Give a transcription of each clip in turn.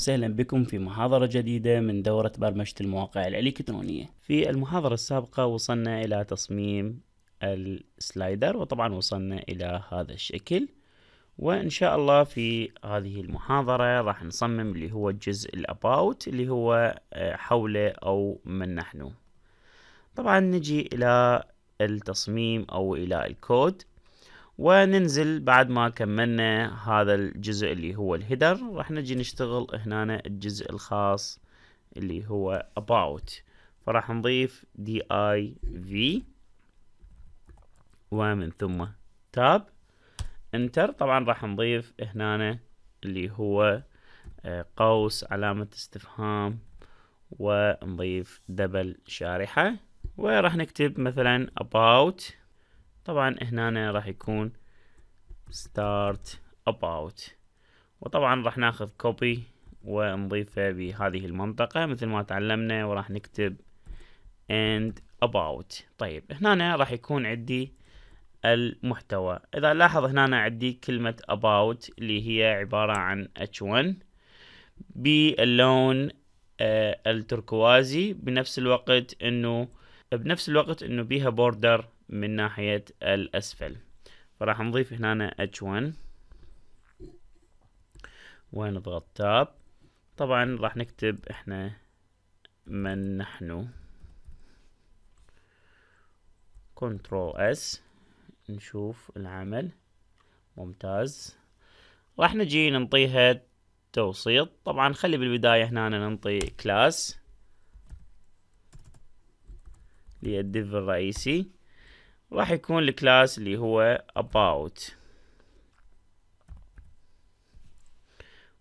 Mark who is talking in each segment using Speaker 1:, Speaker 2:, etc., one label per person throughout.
Speaker 1: وسهلا بكم في محاضرة جديدة من دورة برمجة المواقع الإلكترونية في المحاضرة السابقة وصلنا إلى تصميم السلايدر وطبعا وصلنا إلى هذا الشكل وإن شاء الله في هذه المحاضرة راح نصمم اللي هو الجزء الأباوت اللي هو آه، حوله أو من نحن طبعا نجي إلى التصميم أو إلى الكود وننزل بعد ما كملنا هذا الجزء اللي هو الهيدر راح نجي نشتغل هنا الجزء الخاص اللي هو about فراح نضيف div ومن ثم tab انتر طبعا راح نضيف هنا اللي هو آه، قوس علامة استفهام ونضيف دبل شارحة وراح نكتب مثلا about طبعا هنا راح يكون start about وطبعا راح ناخذ copy ونضيفه بهذه المنطقة مثل ما تعلمنا وراح نكتب and about طيب هنا راح يكون عندي المحتوى إذا لاحظ هنا عندي كلمة about اللي هي عبارة عن H1 باللون آه، التركوازي بنفس الوقت أنه بنفس الوقت انه بيها بوردر من ناحية الاسفل فراح نضيف هنا H1 ونضغط تاب طبعا راح نكتب احنا من نحن كنترول اس نشوف العمل ممتاز راح نجي ننطيها توسيط طبعا خلي بالبداية هنا ننطي كلاس الديف الرئيسي راح يكون الكلاس اللي هو about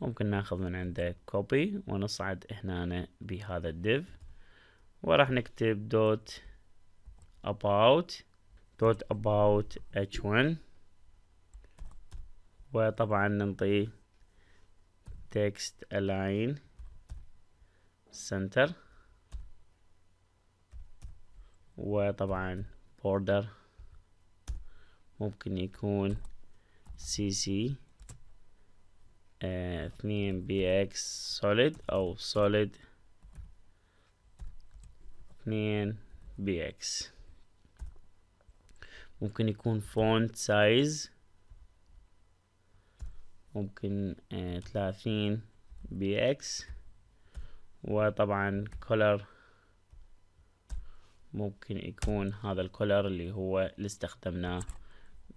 Speaker 1: ممكن ناخذ من عنده copy ونصعد هنا بهذا الديف وراح نكتب دوت about دوت about h1 وطبعا ننطي text align center وطبعا border ممكن يكون سي سي آه، اثنين بي اكس solid او solid اثنين بي اكس ممكن يكون فونت سايز ممكن ثلاثين آه، بي اكس وطبعا color ممكن يكون هذا الكولر اللي هو اللي استخدمناه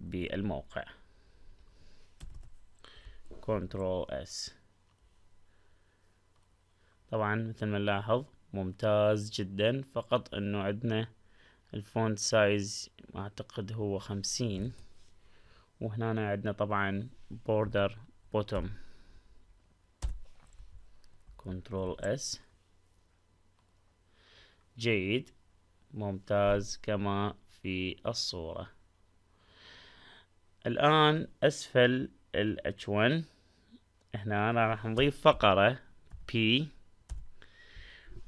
Speaker 1: بالموقع كنترول اس طبعا مثل ما نلاحظ ممتاز جدا فقط انه عندنا الفونت سايز اعتقد هو خمسين وهنا عندنا طبعا بوردر بوتوم كنترول اس جيد ممتاز كما في الصورة الآن أسفل ال H1 هنا أنا راح نضيف فقرة P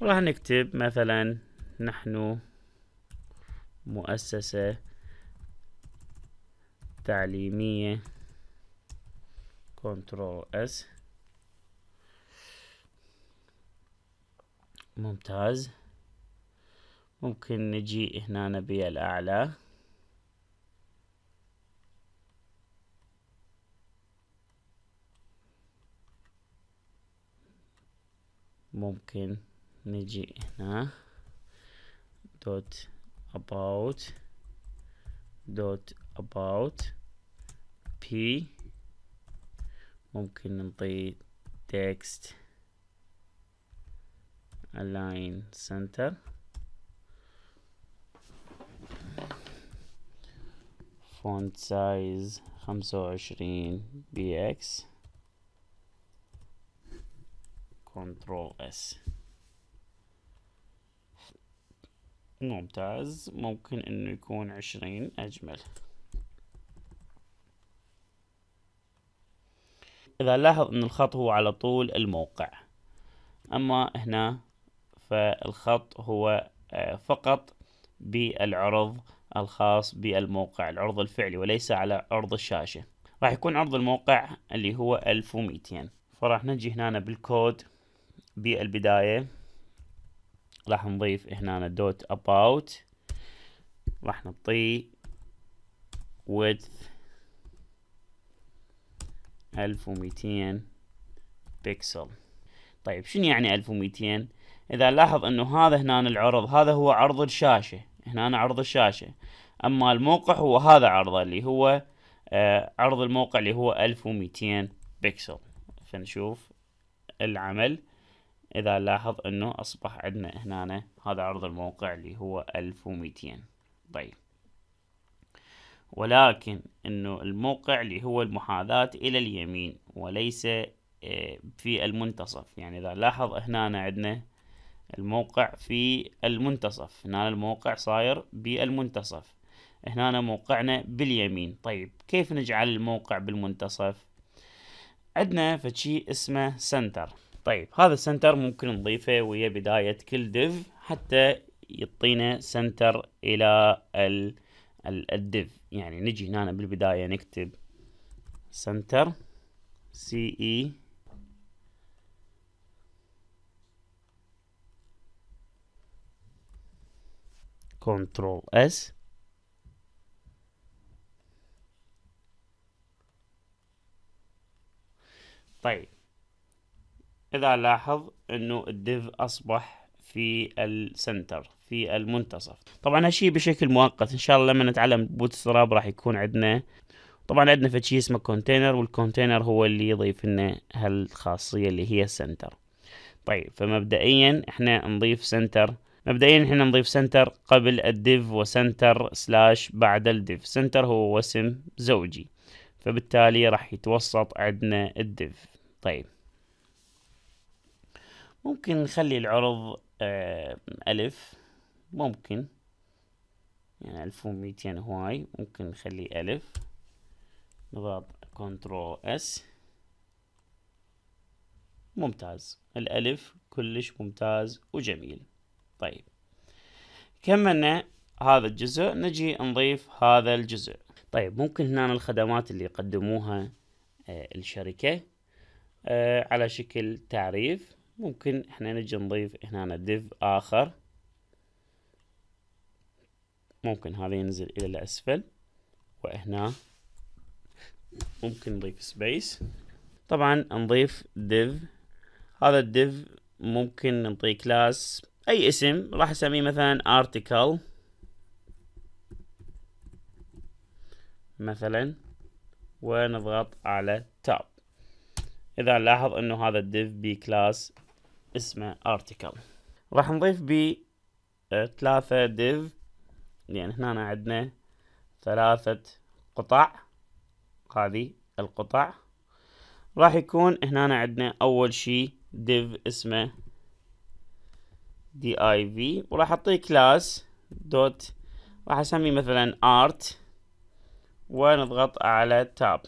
Speaker 1: وراح نكتب مثلا نحن مؤسسة تعليمية كنترول S ممتاز ممكن نجي هنا نبي الأعلى ممكن نجي هنا دوت about دوت about p ممكن نعطي text align center فونت سايز خمسة وعشرين بي اكس كنترول اس ممتاز ممكن انه يكون عشرين اجمل اذا لاحظ ان الخط هو على طول الموقع اما هنا فالخط هو آه، فقط بالعرض الخاص بالموقع العرض الفعلي وليس على عرض الشاشة راح يكون عرض الموقع اللي هو 1200 فراح نجي هنا بالكود بالبداية راح نضيف هنا دوت about راح نعطيه width 1200 بكسل طيب شنو يعني 1200 اذا نلاحظ انه هذا هنا العرض هذا هو عرض الشاشة هنا أنا عرض الشاشة أما الموقع هو هذا عرضه اللي هو آه عرض الموقع اللي هو 1200 بكسل فنشوف العمل إذا لاحظ أنه أصبح عندنا هنا هذا عرض الموقع اللي هو 1200 طيب ولكن أنه الموقع اللي هو المحاذاة إلى اليمين وليس آه، في المنتصف يعني إذا لاحظ هنا عندنا الموقع في المنتصف هنا الموقع صاير بالمنتصف هنا موقعنا باليمين طيب كيف نجعل الموقع بالمنتصف عندنا فشي اسمه سنتر طيب هذا السنتر ممكن نضيفه ويا بداية كل ديف حتى يعطينا سنتر الى الديف يعني نجي هنا بالبداية نكتب سنتر سي اي e كنترول اس طيب اذا لاحظ انه الديف اصبح في السنتر في المنتصف طبعا هالشيء بشكل مؤقت ان شاء الله لما نتعلم بوتستراب راح يكون عندنا طبعا عندنا في شيء اسمه كونتينر والكونتينر هو اللي يضيف لنا هالخاصية اللي هي السنتر طيب فمبدئيا احنا نضيف سنتر مبدئيا احنا نضيف سنتر قبل الديف وسنتر سلاش بعد الديف سنتر هو وسم زوجي فبالتالي راح يتوسط عندنا الديف طيب ممكن نخلي العرض آه، ألف ممكن يعني ألف وميتين يعني هواي ممكن نخلي ألف نضغط كنترول اس ممتاز الألف كلش ممتاز وجميل طيب كملنا هذا الجزء نجي نضيف هذا الجزء طيب ممكن هنا الخدمات اللي يقدموها آه، الشركة آه، على شكل تعريف ممكن احنا نجي نضيف هنا ديف آخر ممكن هذا ينزل إلى الأسفل وهنا ممكن نضيف سبيس طبعا نضيف div هذا الديف ممكن نعطيه كلاس أي اسم راح أسميه مثلا article مثلا ونضغط على tab إذا نلاحظ أنه هذا الديف بي كلاس اسمه article راح نضيف ب آه، ثلاثة div لأن يعني هنا عندنا ثلاثة قطع هذه القطع راح يكون هنا عندنا أول شيء div اسمه دي اي في وراح اعطيه كلاس دوت راح اسميه مثلا ارت ونضغط على تاب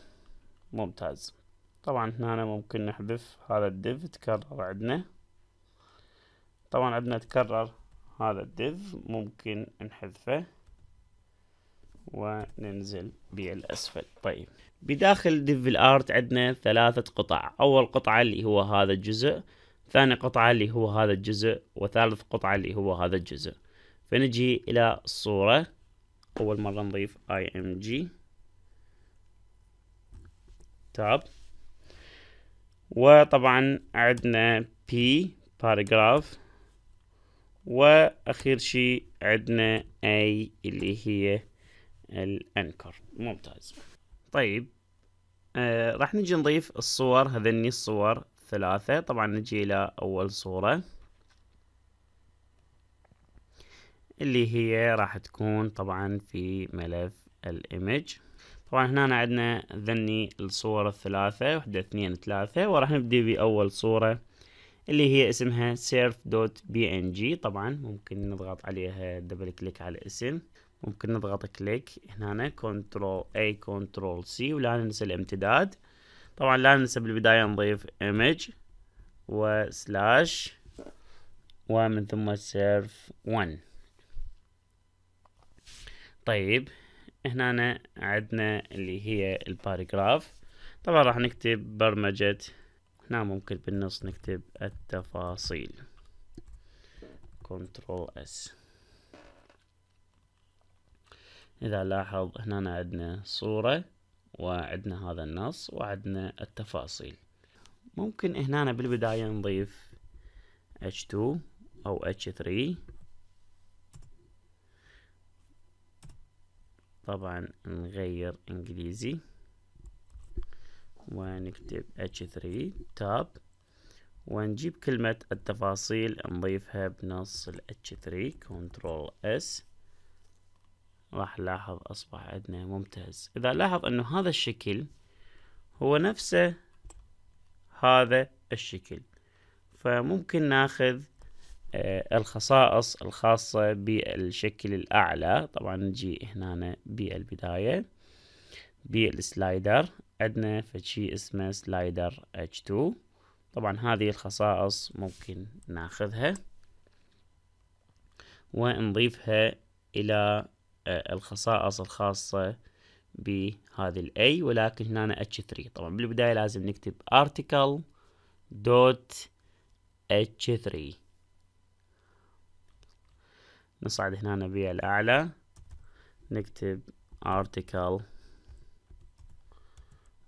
Speaker 1: ممتاز طبعا هنا ممكن نحذف هذا الديف تكرر عندنا طبعا عندنا تكرر هذا الديف ممكن نحذفه وننزل بالاسفل طيب بداخل ديف الارت عندنا ثلاثة قطع اول قطعة اللي هو هذا الجزء ثاني قطعة اللي هو هذا الجزء وثالث قطعة اللي هو هذا الجزء فنجي إلى الصورة أول مرة نضيف img تاب وطبعا عندنا p paragraph وأخير شيء عندنا a اللي هي الأنكر ممتاز طيب آه راح نجي نضيف الصور هذني الصور الثلاثة طبعا نجي إلى أول صورة اللي هي راح تكون طبعا في ملف الايمج طبعا هنا عندنا ذني الصور الثلاثة واحدة اثنين ثلاثة وراح نبدي بأول صورة اللي هي اسمها سيرف دوت بي ان جي طبعا ممكن نضغط عليها دبل كليك على الاسم ممكن نضغط كليك هنا كنترول اي كنترول سي ولا ننسى الامتداد طبعا لا ننسى بالبداية نضيف image وسلاش ومن ثم سيرف 1 طيب هنا عندنا اللي هي الباراجراف طبعا راح نكتب برمجة هنا ممكن بالنص نكتب التفاصيل كنترول اس اذا لاحظ هنا عندنا صورة وعدنا هذا النص وعدنا التفاصيل ممكن هنا بالبداية نضيف H2 أو H3 طبعا نغير انجليزي ونكتب H3 تاب ونجيب كلمة التفاصيل نضيفها بنص ال H3 Ctrl S راح لاحظ أصبح عندنا ممتاز إذا لاحظ أنه هذا الشكل هو نفسه هذا الشكل فممكن ناخذ آه، الخصائص الخاصة بالشكل الأعلى طبعا نجي هنا بالبداية بالسلايدر عندنا فشي اسمه سلايدر H2 طبعا هذه الخصائص ممكن ناخذها ونضيفها إلى آه، الخصائص الخاصة بهذه الاي ولكن هنا أنا H3 طبعا بالبداية لازم نكتب article H3 نصعد هنا الأعلى نكتب article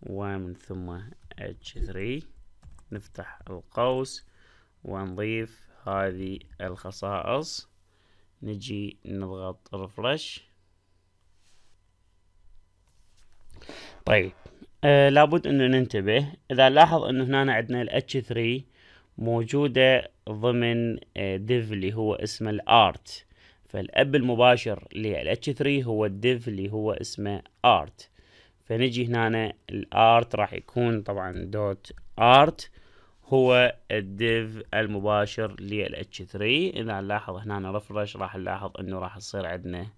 Speaker 1: ومن ثم H3 نفتح القوس ونضيف هذه الخصائص نجي نضغط رفرش طيب آه لابد انه ننتبه اذا لاحظ انه هنا عندنا ال H3 موجودة ضمن ديف آه، div اللي هو اسمه الارت فالاب المباشر لل H3 هو الديف اللي هو اسمه ارت فنجي هنا الارت راح يكون طبعا دوت ارت هو الديف المباشر لل H3 اذا نلاحظ هنا نرفرش راح نلاحظ انه راح تصير عندنا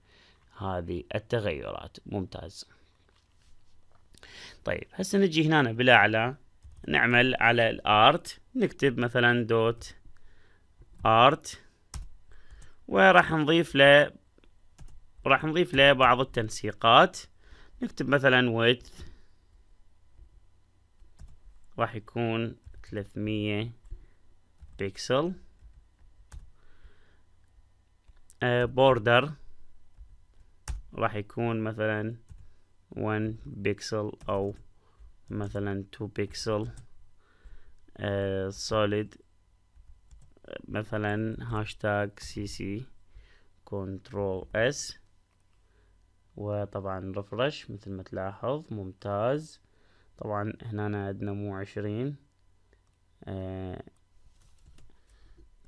Speaker 1: هذه التغيرات ممتاز طيب هسه نجي هنا بالاعلى نعمل على الارت نكتب مثلا دوت ارت وراح نضيف له راح نضيف له بعض التنسيقات نكتب مثلا width راح يكون 300 بيكسل بوردر آه، راح يكون مثلا 1 بيكسل او مثلا 2 بيكسل سوليد مثلا هاشتاج سي سي كنترول اس وطبعا رفرش مثل ما تلاحظ ممتاز طبعا هنا عندنا مو عشرين آه،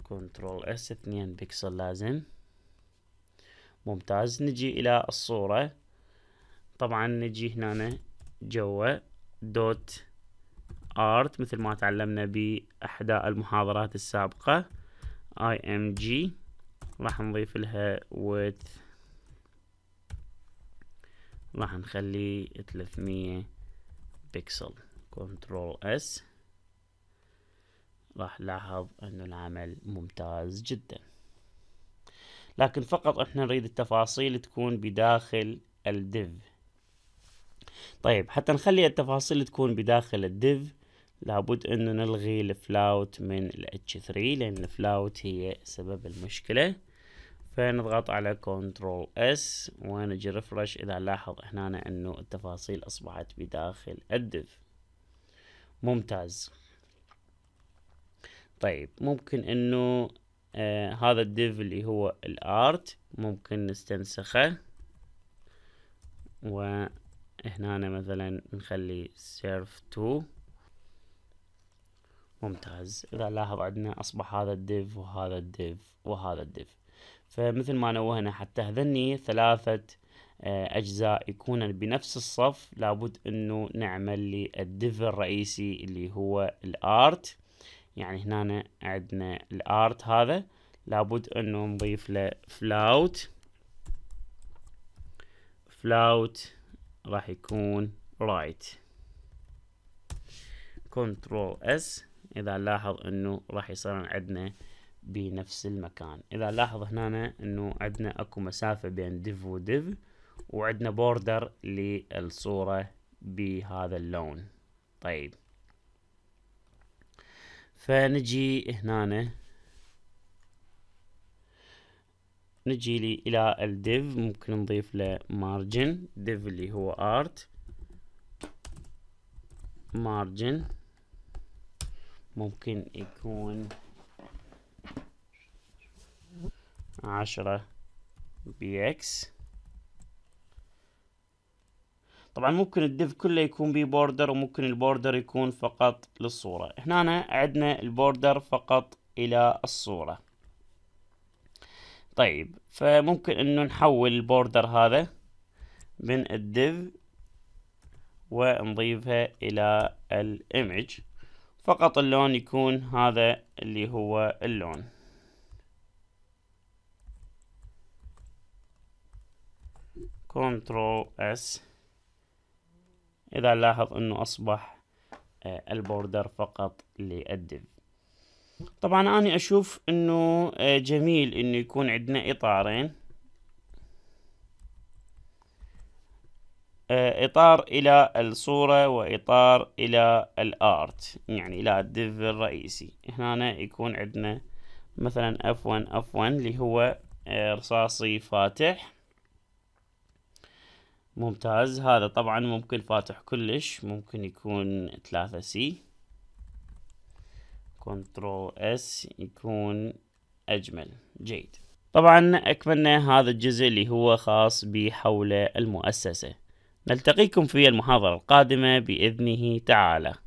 Speaker 1: كنترول اس اثنين بيكسل لازم ممتاز نجي الى الصورة طبعا نجي هنا جوا دوت ارت مثل ما تعلمنا باحدى المحاضرات السابقة اي ام جي راح نضيف لها ويت راح نخلي 300 بيكسل كنترول اس راح نلاحظ انه العمل ممتاز جدا لكن فقط احنا نريد التفاصيل تكون بداخل الديف طيب حتى نخلي التفاصيل تكون بداخل الديف لابد انه نلغي الفلاوت من الاتش 3 لان الفلاوت هي سبب المشكله فنضغط على كنترول اس ونجي ريفرش اذا نلاحظ هنا انه التفاصيل اصبحت بداخل الدف ممتاز طيب ممكن انه آه هذا الديف اللي هو الارت ممكن نستنسخه وهنا مثلا نخلي سيرف 2 ممتاز اذا لاحظ عندنا اصبح هذا الديف وهذا الديف وهذا الديف فمثل ما نوهنا حتى هذني ثلاثة آه، أجزاء يكون بنفس الصف لابد أنه نعمل للدف الرئيسي اللي هو الارت يعني هنا عندنا الارت هذا لابد أنه نضيف له فلاوت فلاوت راح يكون رايت كنترول اس اذا لاحظ انه راح يصير عندنا بنفس المكان اذا لاحظ هنا انه عندنا اكو مسافة بين ديف وديف وعندنا بوردر للصورة بهذا اللون طيب فنجي هنا نجي لي الى الديف ممكن نضيف له مارجن ديف اللي هو ارت مارجن ممكن يكون عشرة بي اكس طبعا ممكن الديف كله يكون بي بوردر وممكن البوردر يكون فقط للصورة هنا عندنا البوردر فقط الى الصورة طيب فممكن انه نحول البوردر هذا من الديف ونضيفها الى الامج فقط اللون يكون هذا اللي هو اللون كنترول اس اذا نلاحظ انه اصبح آه، البوردر فقط للديف طبعا انا اشوف انه آه، جميل انه يكون عندنا اطارين آه، اطار الى الصورة واطار الى الارت يعني الى الديف الرئيسي هنا يكون عندنا مثلا اف 1 اف 1 اللي هو رصاصي فاتح ممتاز هذا طبعا ممكن فاتح كلش ممكن يكون ثلاثة سي كنترول اس يكون اجمل جيد طبعا اكملنا هذا الجزء اللي هو خاص بحول المؤسسة نلتقيكم في المحاضرة القادمة بإذنه تعالى